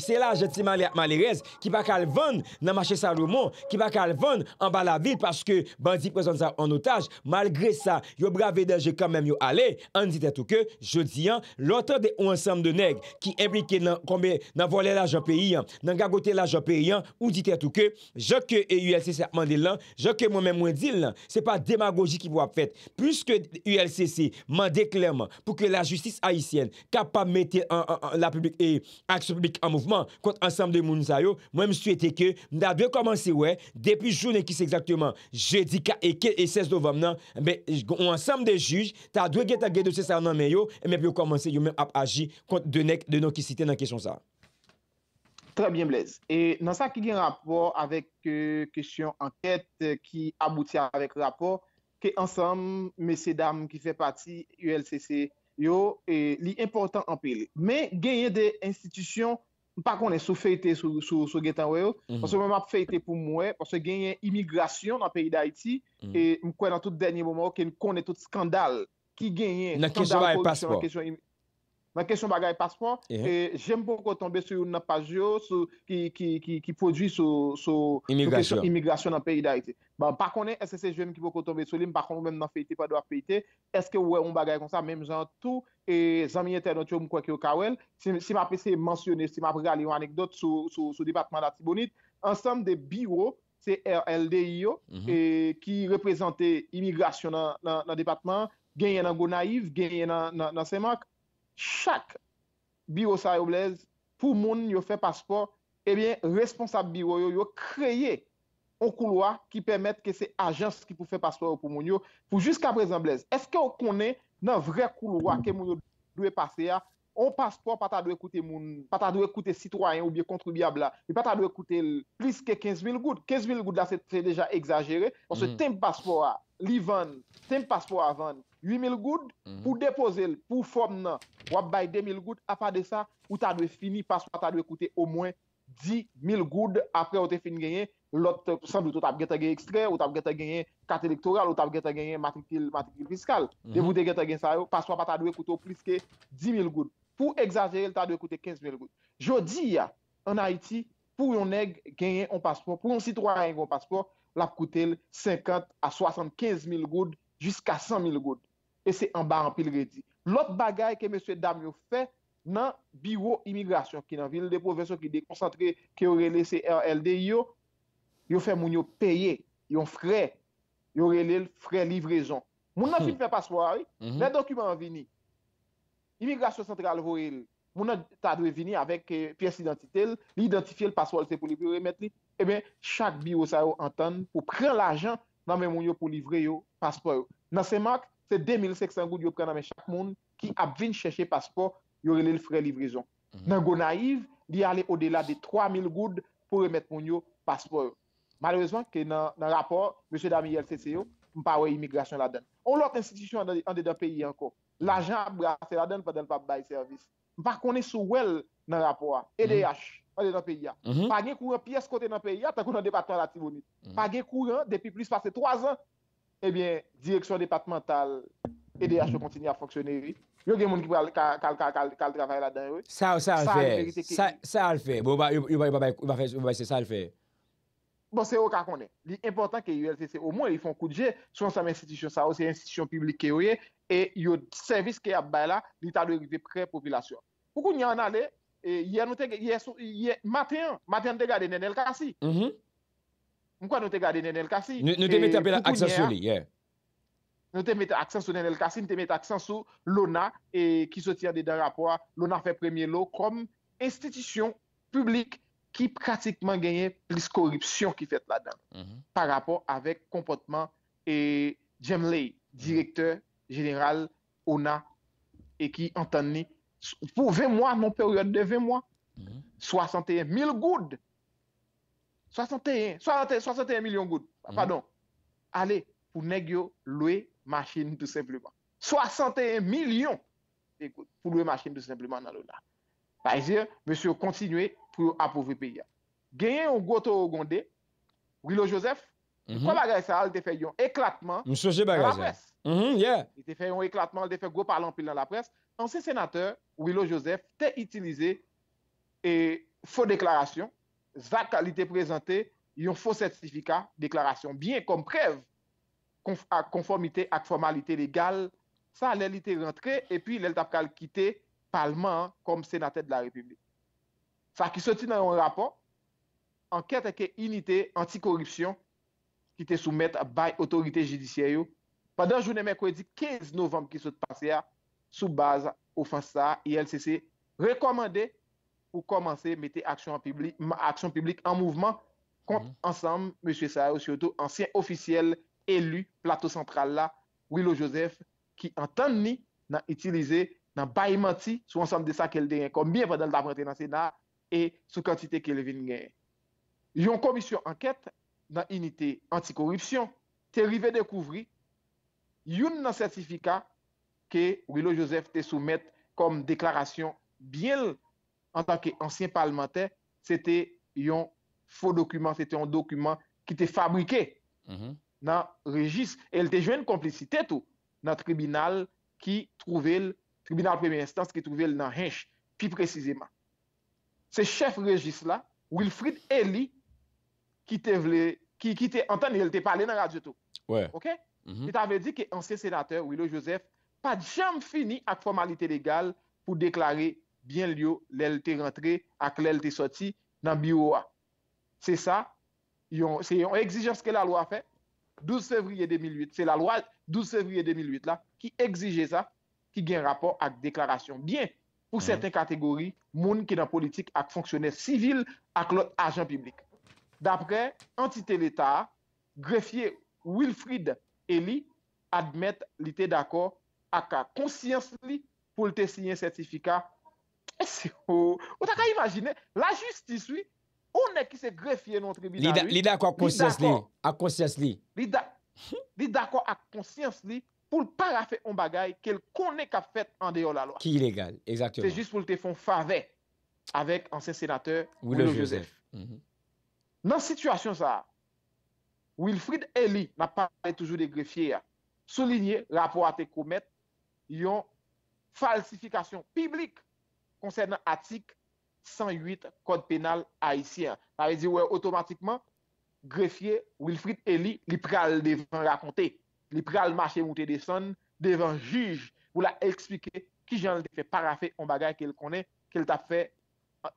Speaker 1: se la jat ti mali rez ki bakal van nan mache sa lomo ki bakal van an ba la vil paske bandi prezon sa an otaj malgre sa, yo brave deje kèmèm yo ale, an dite touke, jodi an lotan de ou ansanm de neg ki implike nan vole la jat peyi nan gagote la jope yon, ou dite tout ke, jok ke e ULCC mande lan, jok ke mwen mwen mwen dil lan, se pa demagogi ki pou ap fet, plus ke e ULCC mande klerman, pou ke la justis haisyen, ka pa mette la publik e aksyon publik an mouvman kont ansam de moun sa yo, mwen m sou ete ke, m da dwe komansi we, depi jounen ki se exakteman, je di ka e 16 e novem nan, mwen ansam de juj, ta dwe geta geta se sa nan men yo, mwen pyo komansi yo mwen ap aji kont denek, denon ki site nan kesyon sa.
Speaker 2: Très bien Blaise, et dans ça qu'il y a un rapport avec euh, question enquête euh, qui aboutit avec rapport qu'en somme, messieurs, dames qui fait partie ULCC et l'important en pire mais gen y a des institutions pas qu'on est sous fêté sous Getanweo mhm. parce qu'on m'a fêté pou moué parce qu'on gen y a immigration dans le pays d'Haïti mhm. et m'kwè dans tout dernier moment que m'kwè m'kwè m'kwè m'kwè m'kwè m'kwè m'kwè m'kwè m'kwè m'kwè m'kwè m'kwè m'kwè m'kwè m'kwè m'kwè m'kwè m'kwè m Ma kesyon bagay paspon, eh. e jen pou kontombe sou yon napaj yo ki prodwi sou imigrasyon nan peyida ite. Bon, pakone, eske se jen pou kontombe sou li, mpakon mwen nan feyite, padwa feyite, eske wè yon bagay kon sa, mèm zan tout, e zan miye tè dontyo mkwen ki yo kawel, si ma apese mensyone, si ma apregale yon anekdot sou depatman la tibonit, ansem de biwo, se LDI yo, ki reprezentè imigrasyon nan depatman, genye nan go naiv, genye nan semak, chak biro sa yo blèz pou moun yo fè paspor, ebyen eh responsab biroyo yo kreye an kouloa ki pèmèt ke se ajans ki pou fè paspor pou moun yo pou jysk apre zan blèz. Eske yo konè nan vre kouloa ke moun yo dwe pase ya, an paspor pata dwe koute moun, pata dwe koute sitwayen ou biye kontrubi abla, pata dwe koute plis ke 15000 gout, 15000 gout la se te deja egzajere, an se tem paspor a li van, tem paspor a van, 8000 gouttes mhm. pour déposer, pour forme nan, payer bay 2000 gouttes, à part de ça, ou t'as de fini parce que t'as de coûter au moins 10 000 gouttes après ou t'es fini gagner, l'autre, sans doute, ou t'as gagné extrait, ou t'as gagné carte électorale, ou t'as gagné matricule, matricule fiscale. Mhm. Et vous t'es gagné ça, parce que t'as de coûter plus que 10 000 gouttes. Pour exagérer, t'as de coûter 15 000 gouttes. Je dis, en Haïti, pour un nègre gagner un passeport, pour un citoyen un passeport, l'a coûté 50 à 75 000 gouttes jusqu'à 100 000 gouttes. E se an ba an pil redi. Lot bagay ke mè sè dam yo fè nan biwo imigrasyon ki nan vi. Lè de pou venso ki de koncentre ki yo rele se RLD yo, yo fè moun yo peye, yo fre, yo rele fre livrezon. Moun nan hmm. fin fè paspoi, hmm. lè dokumen an vini. Imigrasyon sentral vò il, moun nan tadwe vini avèk euh, piyes identitel, li identifiè l paspoi lè se pou livre. Mè eh tli, e mè, chak biwo sa yo antan pou pren l'ajan nan mè moun yo pou livre yo paspoi yo. Nan se mak, Se 2500 goud yo pren nan men chak moun ki ap vin chèche paspor, yo relè mhm. mhm. l fre livrizon. Nan go naiv, di alè o delà de 3000 goud pou remèt moun yo paspor. Malèzman, ke nan rapor, M. Damier, CCO, mpa wè imigrasyon la den. On lòt institisyon an de dan peyi anko. L'ajan ap brase la den pa den pa bay servis. Mpa konè sou wèl nan rapor, EDH, an de dan peyi ya. Pagè kouren piyes kote nan peyi ya, ta koun an de patan la tibouni. Pagè kouren, depi plus pase 3 an, Ebyen, eh direksyon departemental, EDH o kontini a fonksyoneri. Yo gen moun ki pou kal travay la den bon, yo. Sa ou sa al fè?
Speaker 1: Sa al fè. Bo ou ba yon ba fè, sa al fè.
Speaker 2: Bon, se yo ka konè. Li important ki YOLCC, o moun, yon fon koutje, son sam institisyon sa ou, se institisyon publik ki yo ye, e yo servis ki ap bay la, li talou yon depre popilasyon. Pou koun yon an ale, yon nou te gade, yon maten, maten te gade nen el kasi. Mm-hmm. Mkwa nou te gade Nenel Kassi? E, nou te mette aksan sou Nenel Kassi, nou te mette aksan sou l'ONA e, ki se tiade dan rapor l'ONA fe premie l'eau kom institisyon publik ki pratikman genye plis koripsyon ki fet la dan mhm. pa rapor avek kompotman e, jemley direkteur general ONA e ki anteni pou 20 mwa, moun peryode de 20 mwa 61 mhm. mil goudi 61, 61, 61 milyon gout, pardon, ale pou negyo loue machin tout simplement. 61 milyon, pou loue machin tout simplement nan lona. Pa e zir, me sou kontinue pou apouvri piya. Genyen ou gout ou gondé, Willow Joseph, pou bagaj sa, al te feyon eklatman mou soje bagajan. Il te feyon eklatman, al te feyon gout parlant pil nan la pres, ansen senateur, Willow Joseph, te itilize e fo deklarasyon, zak kalite prezante yon fosertifika deklarasyon. Bien kom prev konformite ak formalite legal, sa lelite rentre e pi lel tapkal kite palman kom senate de la republike. Sa ki soti nan yon rapon, anket eke inite antikorupsyon kite soumet by otorite judisyayou. Padan jounen mekwedi 15 novem ki soti pase ya soubaza ofansa IELCC rekomande pou komanse mette aksyon publik an mouvman kont ansam mhm. M. Sayo Siodo, ansyen ofisyel elu plato sentral la, Willow Joseph, ki an tan ni nan itilize nan baymanti sou ansam de sa kelde yen, kon miye vandal davran tenansi nan e sou kantite kelde vin gen. Yon komisyon anket nan uniti antikorupsyon te rive dekouvri yon nan sertifika ke Willow Joseph te soumet kon deklarasyon biel en tanke ansyen parlamenter, se te yon faux dokumen, se te yon dokumen ki te fabrike nan mm-hmm. regis. El te jwen komplicite tou nan tribunal ki trouvel, tribunal premier instance ki trouvel nan hench. Pi prezizema. Se chef regis la, Wilfrid Elie, ki te vle, ki te antene, el te pale nan radio tou. Ok? E mm-hmm. ta ve di ki ansyen senater, Willow Joseph, pa jam fini ak formalite legal pou deklare rejist. Bien liyo lèl mm. te rentre ak lèl te soti nan biwo a. Se sa, yon exige se ke la lwa fe, 12 fevriye 2008, se la lwa 12 fevriye 2008 la, ki exige sa, ki gen rapor ak deklarasyon. Bien, pou certain kategori, moun ki nan politik ak fonksyoner sivil ak lot ajan piblik. Dapre, entite l'Etat, grefye Wilfried Eli, admèt li te d'akor ak a konsyans li pou lte signer sertifika Ou ta ka imajine, la justice ou ne ki se grefye non tribunal. Li d'akwa ak konsyans li. Li d'akwa ak konsyans li pou l parafe on bagay kel konen ka fet an deyo la loi. Ki
Speaker 1: ilegal, exactyon. Te
Speaker 2: jist pou l te fon favek avèk ansè senatèr Willow Joseph. Nan mm-hmm. situasyon sa, Wilfrid Eli na pale toujou de grefye a solinye rapor a te komet yon falsifikasyon piblik. konsenant atik 108 kode penal haisyen. Pari di wè, otomatikman, grefye Wilfrid Eli, li pral devan rakonte, li pral mache moutè deson, devan juj, wè la ekspike, ki jan lte fè parafè on bagay ke l konè, ke l tap fè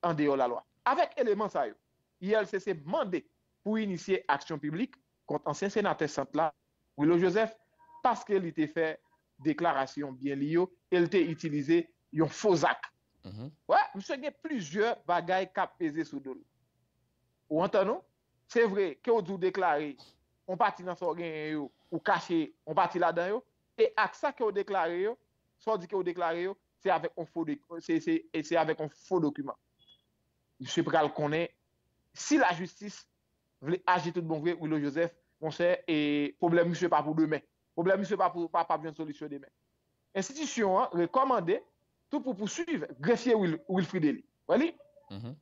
Speaker 2: an deyo la loa. Avèk eleman sa yo, yè l se se mande pou inisye aksyon publik, kont ansen senate sant la, wè lo Josef, paske l te fè deklarasyon bie li yo, el te itilize yon fozak, Mhm. Non? Ou anten nou? Se vre, ke ou di ou deklare ou kache, ou pati la dan yo e ak sa ke ou deklare yo se ou di ke ou deklare yo se avek ou fow dokumen Si la justis vle aje tout bon vre ou lo josef, monser e problem mswe pa pou demen problem mswe pa pou demen Institisyon rekomande Tout pou poussouiv, grefye Wilfried Eli. Wali? Mhm.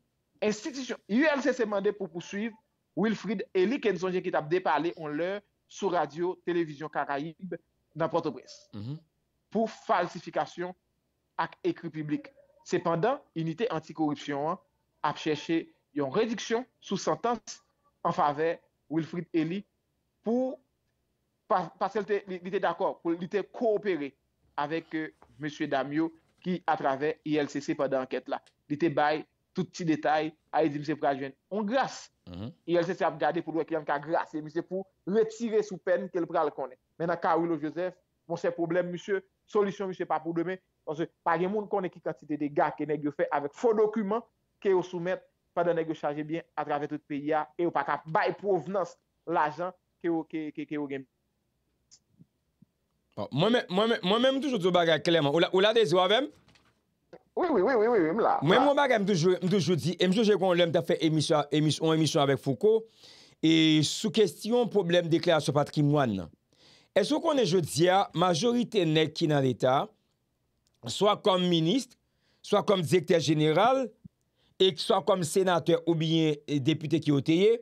Speaker 2: Institution. I al se se mande pou poussouiv Wilfried Eli, ken sonje ki tap depa ale on lè sou radio, televizyon, karaib, nan Port-au-Bresse. Mhm. Pou falsifikasyon ak ekri publik. Sepandan, unitè anti-korupsyon an ap chèche yon rediksyon sou santans an fave Wilfried Eli pou pasel lite d'akor, pou lite koopere avèk euh, M. Damiou ki atrave ILCC pa da anket la. Dite bay, tout ti detay, ay di lise prajwen. On grase. ILCC ap gade pou lwe kyan ka grase, mi se pou le tire sou pen ke l pral konen. Men ak Karoulo Joseph, monsen problem, monsen solisyon, monsen pa pou deme, monsen pa gen moun konen ki kantite de ga ke negyo fe avèk fo dokumen ke yo soumet pa da negyo chaje bien atrave tout pe ya, e yo pa ka bay provenans la jan ke yo gen bi.
Speaker 1: Mwen mém mtoujou di kim klem an? O la desi wav lam?
Speaker 2: Mwen
Speaker 1: mtoujou di m permanent di foi on emisyon avèk foko e sou kestyon poblem deklarasyon patrimouan nan es yo konen j!"dia majorité nel kinan etat swa kom minist swa kom jekta general e swa kom senateur ou bien deputè ki hotè ye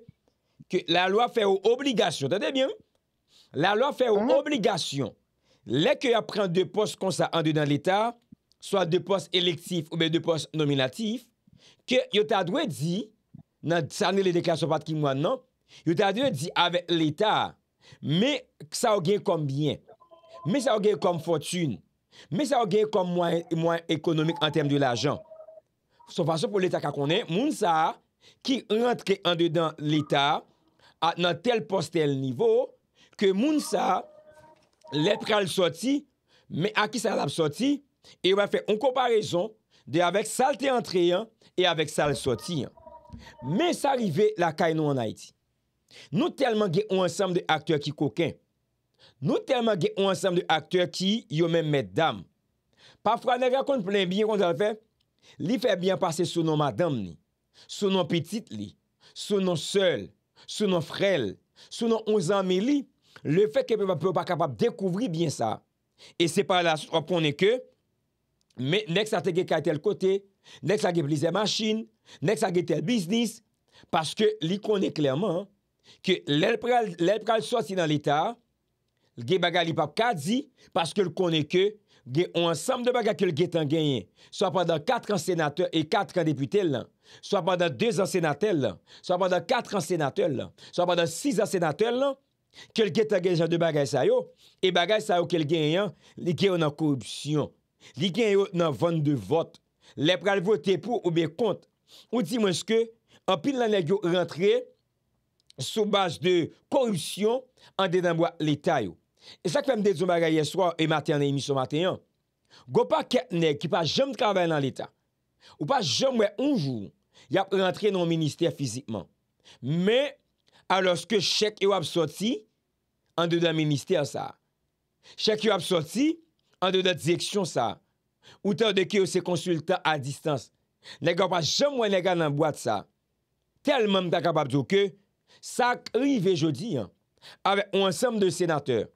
Speaker 1: ke la lwa fè ou obligasyon tate bien? La lwa fè ou mm-hmm. obligasyon Lè kè y apren dè post kon sa andè dan l'Etat, so a dè post elektif ou bè dè post nominatif, kè yo ta dwe di, nan tsanè lè dekla so pat ki mwan nan, yo ta dwe di avè l'Etat, mè sa ou gen kombyen, mè sa ou gen kom fòtune, mè sa ou gen kom mwen ekonomik an tem de l'ajan. So fason pou l'Etat kakonè, moun sa ki antre andè dan l'Etat nan tel post tel nivou, ke moun sa, Lè pre al soti, mè akis al ap soti, e wè fè an komparèzon de avèk salte antre yon, e avèk sal soti yon. Mè s'arive la kay nou an Haiti. Nou telman ge ou ansem de akter ki kokè. Nou telman ge ou ansem de akter ki yon mè mè dam. Pafwa nè rè kon plè mbi yon kon dal fè, li fè byan pase sou nou madame ni, sou nou petit li, sou nou seul, sou nou frel, sou nou onzan me li, Le fek ke mwen pa kapap dekouvri bien sa, e se pa la konne ke, me nek sa te gè kaitè l kote, nek sa gè blizè machine, nek sa gè tel bisnis, paske li konne klerman, ke lèl pral sotin an l'etat, gè baga li pap kadi, paske li konne ke, gè ou an sam de baga ke li gè tan genyen, sa pandan katran senatèl e katran deputèl lan, sa pandan dez an senatèl lan, sa pandan katran senatèl lan, sa pandan siz an senatèl lan, Kel gen ta gen jan de bagay sa yo E bagay sa yo kel gen yan Li gen yo nan korupsyon Li gen yo nan van de vot Le pral vote pou ou be kont Ou di mwen ske An pin lanen yo rentre Sou bas de korupsyon An denanboa l'Eta yo E sa ke fèm de zon bagay ye swa E maten an emi sou maten yan Gopan ket neg ki pa jom kravè nan l'Eta Ou pa jom wè unjou Yap rentre nan ministè fizikman Men aloske chèk yo apsoti an de da ministè an sa. Chèk yo apsoti an de da dijeksyon sa. Ou ta de ki yo se konsultan a distans. Nèk yo pa jom wè nèk an nan boat sa. Telman mta kapap zwo ke, sak rive jodi an. Ave, ou ansem de senater,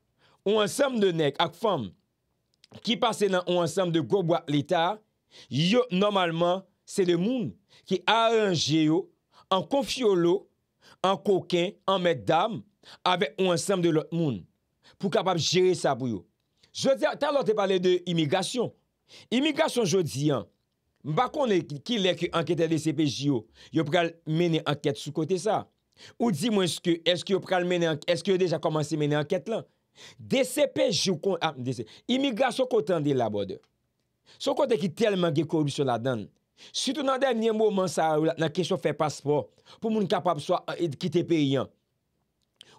Speaker 1: ou ansem de nek ak fam, ki pase nan ou ansem de goboat l'Etat, yo normalman se de moun ki a anje yo, an konfyo lò, an kokè, an mèd dame, avè ou ansèm de lò moun pou kapap jere sa bou yo. Je di an, ta lò te pale de imigasyon. Imigasyon, je di an, mba konè ki lè ki anketè DCP-Jio, yo pral mène anket sou kote sa. Ou di mwen skè, eske yo pral mène anket, eske yo deja komanse mène anket lan. DCP-Jio kon, ah, DCP, imigasyon kote an de la bode. Son kote ki telman ge korubi sou la danne. Soutou nan den nye mwou man sa ou la nan kesyo fe paspo pou moun kapap swa ki te pe yon.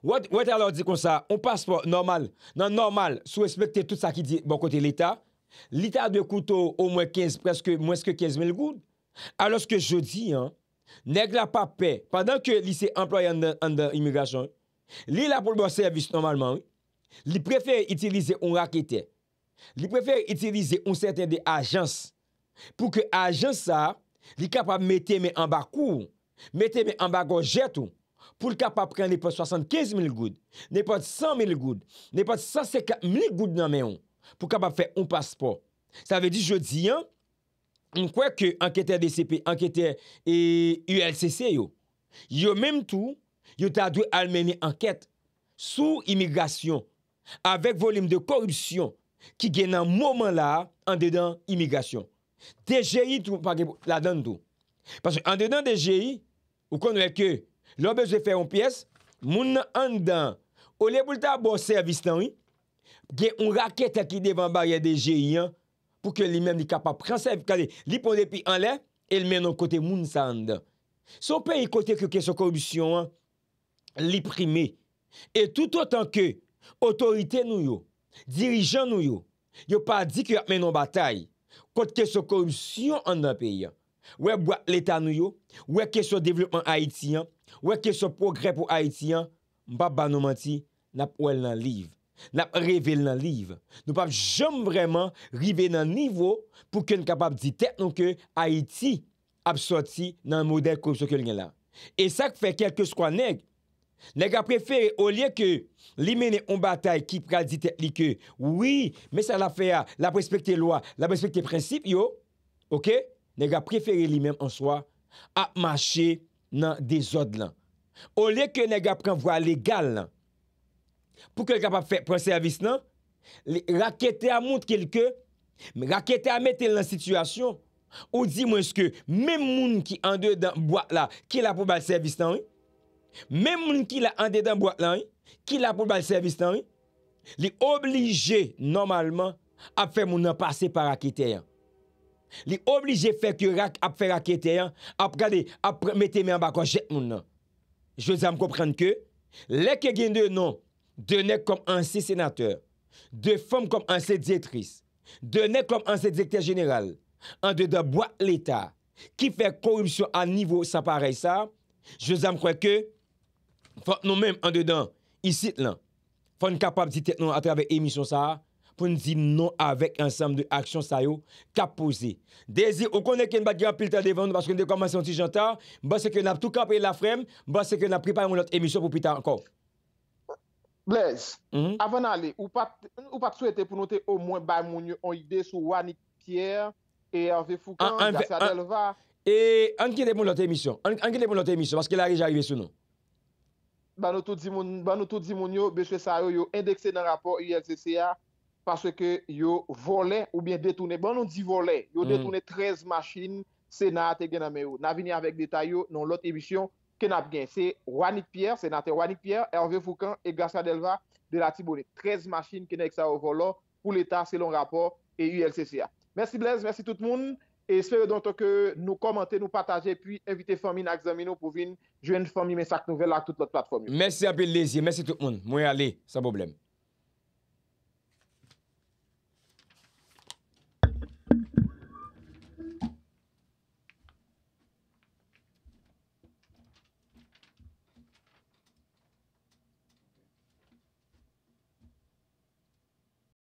Speaker 1: Ou et alo di kon sa, ou paspo normal nan normal sou respekte tout sa ki di bon kote l'Etat. L'Etat de koutou ou mwen 15 preske mwen ske 15 mil goun. A loske jodi, nèk la pape, padan ke li se employe an dan imigrasyon, li la pou l'bo servis normalman. Li prefere itilize un rakete. Li prefere itilize un seten de ajansi. pou ke ajan sa, li kapap mette me ambakou, mette me ambakou jetou, pou li kapap pren nepot 75 mil goud, nepot 100 mil goud, nepot 150 mil goud nan menyon, pou kapap fe un paspo. Sa ve di jodi an, mkwe ke anketèr DCP, anketèr e, ULCC yo, yo menm tou, yo ta dwe almeni anket, sou imigrasyon, avek volim de korupsyon, ki gen nan mouman la, an dedan imigrasyon. De G.I. la dan do An dedan de G.I. Ou konre ke Lò bezè fè yon piès Moun nan an dan Ou le boulta bo servis nan yon Ge yon rakète ki devan bar ya de G.I. Pou ke li men di kapap Prensè yon kade Li pon depi an len El men yon kote moun sa an dan Son pe yon kote ki yo ke sou korubisyon Li prime Et tout an tan ke Otorite nou yo Dirijan nou yo Yo pa di ki yo men yon batay Kote keso korupsyon an nan peyi an, wè bwa l'Etat nou yo, wè keso devlopman Haiti an, wè keso progrèp ou Haiti an, mpap banouman ti, nap wèl nan liv, nap revèl nan liv. Nou pap jom vreman rivèl nan nivou pou ke n kapap di tek nou ke Haiti apsoti nan model korupsyon ke l'enye la. E sak fe kelke skwa neg, Nega prefere ou liye ke li mene on batay ki pral dite li ke Oui, men sa la fe a la prespekte lwa, la prespekte prensip yo Ok, nega prefere li men an swa ap mache nan de zod lan Ou liye ke nega pren vwa legal lan Pou ke nega pa fe pre servis lan Rakete a moun ke lke Rakete a mette lan situasyon Ou di mwen se ke men moun ki ande dan mboak la Ki la pou bal servis lan ou Mem moun ki la ande dan boat lan, ki la pou bal servis tan, li oblige normalman ap fe moun nan pase par akiteyan. Li oblige fe kyo rak ap fe rakiteyan, ap kade ap mete men bako jet moun nan. Je zanm komprende ke, leke gen de non, de nek kom ansi senateur, de fom kom ansi diatris, de nek kom ansi diatris general, an de dan boat l'Etat, ki fe korupsyon an nivou sa parey sa, je zanm kwek ke, Fon nou men an dedan, isit lan Fon kapap di tek nou atreve emisyon sa Fon di nou avek ansem de aksyon sa non yo Kap pose Dezi, ou konen ken bagya pilta devan Baske nou dekoman senti janta Baske nou ap tou kap e la frem Baske nou ap pripare moun lot emisyon pou pita anko
Speaker 2: Blaise, avan ale Ou pat sou ete pou note Ou mwen bay moun yo an ide sou wani Pierre, et enve fukan Yase Adelva
Speaker 1: Enke de moun lot emisyon Enke de moun lot emisyon Baske la rej arive sou nou
Speaker 2: tous Dimonio, M. Sayo, yo indexé dans le rapport ULCCA parce que yo volé ou bien détourné. Bon, nous dit volé. Yo mm. détourné 13 machines Sénat et Genameo. N'a vini avec détail dans l'autre émission que n'a bien. C'est Wanik Pierre, sénateur Wanik Pierre, Hervé Foucan et Garcia Delva de la Tibonite. 13 machines qui n'ont au volant pour l'État selon rapport et ULCCA. Merci Blaise, merci tout le monde. E espere donton ke nou komante, nou pataje, pi invite Fomin Akzamino pou vin jwen Fomin Mesak Nouvel ak tout lot patromi.
Speaker 1: Mese apel lezi, mese tout moun. Mwen yale, sa boblem.